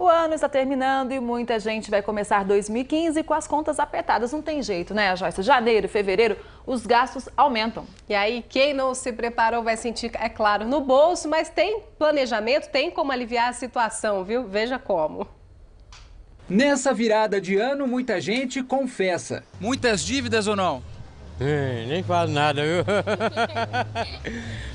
O ano está terminando e muita gente vai começar 2015 com as contas apertadas. Não tem jeito, né, Joyce? Janeiro, fevereiro, os gastos aumentam. E aí, quem não se preparou vai sentir, é claro, no bolso, mas tem planejamento, tem como aliviar a situação, viu? Veja como. Nessa virada de ano, muita gente confessa. Muitas dívidas ou não? Hum, nem faz nada, viu?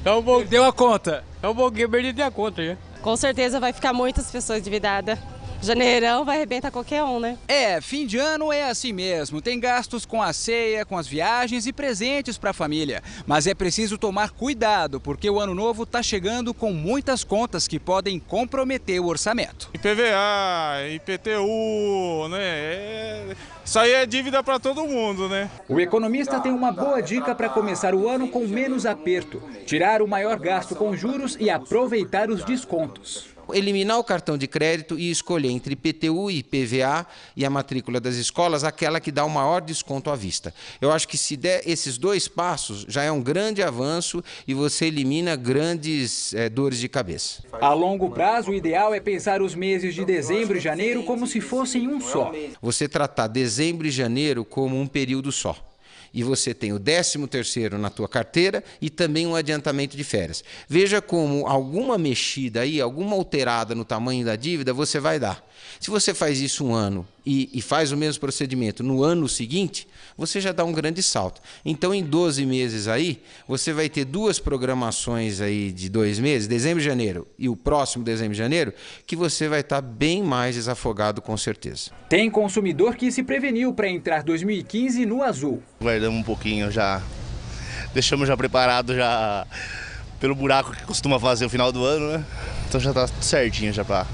Então um a conta. É um pouquinho, perdi a conta, já. Com certeza vai ficar muitas pessoas endividadas. Janeirão vai arrebentar qualquer um, né? É, fim de ano é assim mesmo. Tem gastos com a ceia, com as viagens e presentes para a família. Mas é preciso tomar cuidado, porque o ano novo está chegando com muitas contas que podem comprometer o orçamento. IPVA, IPTU, né? É isso aí é dívida para todo mundo, né? O economista tem uma boa dica para começar o ano com menos aperto: tirar o maior gasto com juros e aproveitar os descontos eliminar o cartão de crédito e escolher entre IPTU e IPVA e a matrícula das escolas aquela que dá o maior desconto à vista. Eu acho que se der esses dois passos, já é um grande avanço e você elimina grandes é, dores de cabeça. A longo prazo, o ideal é pensar os meses de dezembro e janeiro como se fossem um só. Você tratar dezembro e janeiro como um período só e você tem o 13º na tua carteira e também um adiantamento de férias. Veja como alguma mexida aí, alguma alterada no tamanho da dívida você vai dar. Se você faz isso um ano e, e, faz o mesmo procedimento no ano seguinte, você já dá um grande salto. Então, em 12 meses aí, você vai ter duas programações aí de dois meses, dezembro e janeiro, e o próximo dezembro e janeiro, que você vai estar bem mais desafogado com certeza. Tem consumidor que se preveniu para entrar 2015 no azul. Guardamos um pouquinho já, deixamos já preparado já pelo buraco que costuma fazer no final do ano, né? Então já está certinho já para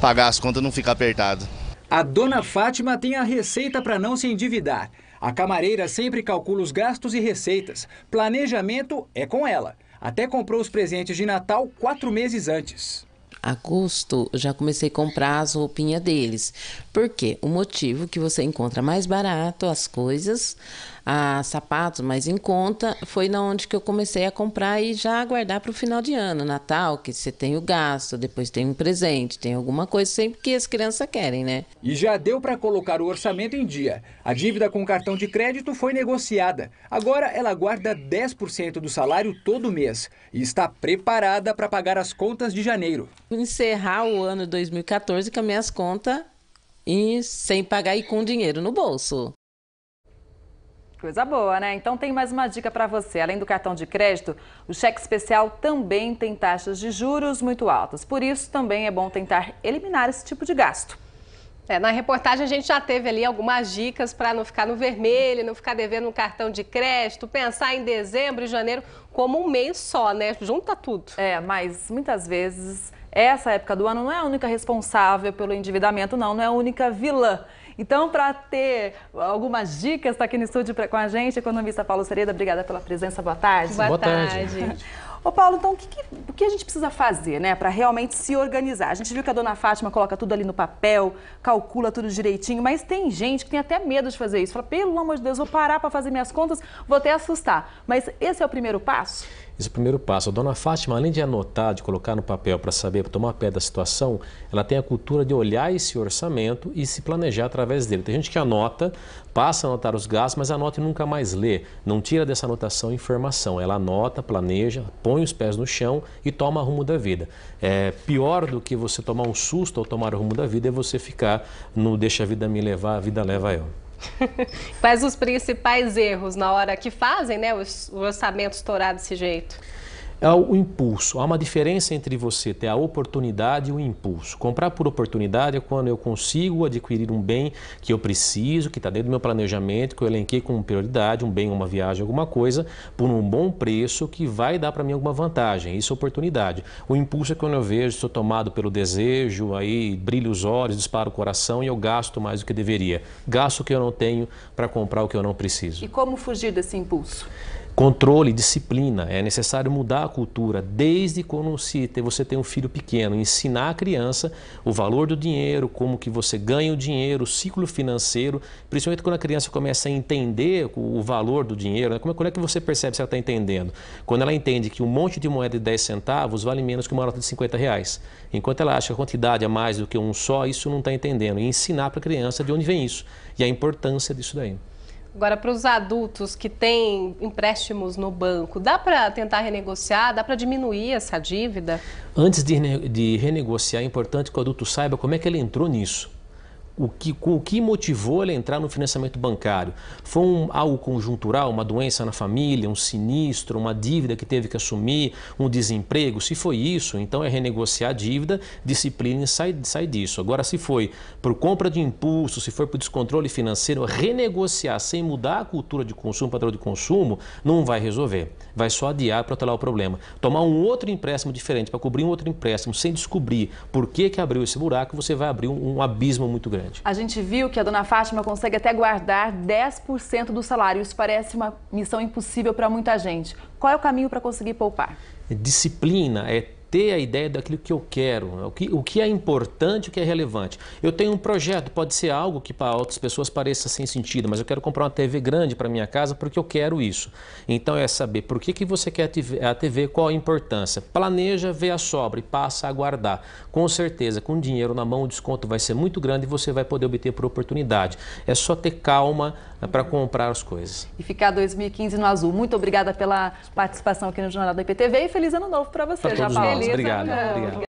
pagar as contas e não ficar apertado. A dona Fátima tem a receita para não se endividar. A camareira sempre calcula os gastos e receitas. Planejamento é com ela. Até comprou os presentes de Natal quatro meses antes agosto, já comecei a comprar as roupinhas deles. Por quê? O motivo que você encontra mais barato as coisas, a sapatos mais em conta, foi na onde que eu comecei a comprar e já aguardar para o final de ano, Natal, que você tem o gasto, depois tem um presente, tem alguma coisa sempre que as crianças querem, né? E já deu para colocar o orçamento em dia. A dívida com cartão de crédito foi negociada. Agora ela guarda 10% do salário todo mês e está preparada para pagar as contas de janeiro. Encerrar o ano 2014 com as minhas contas e sem pagar e com dinheiro no bolso. Coisa boa, né? Então tem mais uma dica para você. Além do cartão de crédito, o cheque especial também tem taxas de juros muito altas. Por isso, também é bom tentar eliminar esse tipo de gasto. É, na reportagem a gente já teve ali algumas dicas para não ficar no vermelho, não ficar devendo um cartão de crédito, pensar em dezembro e janeiro como um mês só, né? Junta tudo. É, mas muitas vezes essa época do ano não é a única responsável pelo endividamento, não, não é a única vilã. Então, para ter algumas dicas, está aqui no estúdio pra, com a gente, economista Paulo Sereda. Obrigada pela presença. Boa tarde. Boa, Boa tarde. tarde. Ô Paulo, então o que, que, o que a gente precisa fazer, né, para realmente se organizar? A gente viu que a dona Fátima coloca tudo ali no papel, calcula tudo direitinho, mas tem gente que tem até medo de fazer isso. Fala, pelo amor de Deus, vou parar para fazer minhas contas, vou até assustar. Mas esse é o primeiro passo? esse primeiro passo. A dona Fátima, além de anotar, de colocar no papel para saber, para tomar pé da situação, ela tem a cultura de olhar esse orçamento e se planejar através dele. Tem gente que anota, passa a anotar os gastos, mas anota e nunca mais lê. Não tira dessa anotação informação. Ela anota, planeja, põe os pés no chão e toma rumo da vida. É pior do que você tomar um susto ao tomar o rumo da vida é você ficar no deixa a vida me levar, a vida leva eu. Quais os principais erros na hora que fazem né, o orçamento estourar desse jeito? é o impulso. Há uma diferença entre você ter a oportunidade e o impulso. Comprar por oportunidade é quando eu consigo adquirir um bem que eu preciso, que está dentro do meu planejamento, que eu elenquei com prioridade, um bem, uma viagem, alguma coisa, por um bom preço que vai dar para mim alguma vantagem. Isso é oportunidade. O impulso é quando eu vejo, sou tomado pelo desejo, aí brilho os olhos, dispara o coração e eu gasto mais do que deveria. Gasto o que eu não tenho para comprar o que eu não preciso. E como fugir desse impulso? Controle, disciplina. É necessário mudar a cultura desde quando se você tem um filho pequeno. Ensinar a criança o valor do dinheiro, como que você ganha o dinheiro, o ciclo financeiro. Principalmente quando a criança começa a entender o valor do dinheiro. Né? Como, como é, é que você percebe se ela está entendendo? Quando ela entende que um monte de moeda de 10 centavos vale menos que uma nota de 50 reais. Enquanto ela acha que a quantidade é mais do que um só, isso não está entendendo. E ensinar para a criança de onde vem isso. E a importância disso daí. Agora, para os adultos que têm empréstimos no banco, dá para tentar renegociar? Dá para diminuir essa dívida? Antes de, de renegociar, é importante que o adulto saiba como é que ele entrou nisso o que, com o que motivou ele a entrar no financiamento bancário? Foi um, algo conjuntural, uma doença na família, um sinistro, uma dívida que teve que assumir, um desemprego? Se foi isso, então é renegociar a dívida, disciplina e sai, sai disso. Agora, se foi por compra de impulso, se foi por descontrole financeiro, renegociar sem mudar a cultura de consumo, padrão de consumo, não vai resolver. Vai só adiar para atelar o problema. Tomar um outro empréstimo diferente, para cobrir um outro empréstimo, sem descobrir por que, que abriu esse buraco, você vai abrir um, um abismo muito grande grande. A gente viu que a dona Fátima consegue até guardar 10% do salário. Isso parece uma missão impossível para muita gente. Qual é o caminho para conseguir poupar? Disciplina é ter a ideia daquilo que eu quero, o que, o que é importante, o que é relevante. Eu tenho um projeto, pode ser algo que para outras pessoas pareça sem sentido, mas eu quero comprar uma TV grande para minha casa porque eu quero isso. Então é saber por que, que você quer a TV, qual a importância. Planeja, vê a sobra e passa a guardar. Com certeza, com dinheiro na mão, o desconto vai ser muito grande e você vai poder obter por oportunidade. É só ter calma né, para comprar as coisas. E ficar 2015 no azul. Muito obrigada pela participação aqui no Jornal da IPTV e feliz ano novo para você, pra Obrigado, obrigado.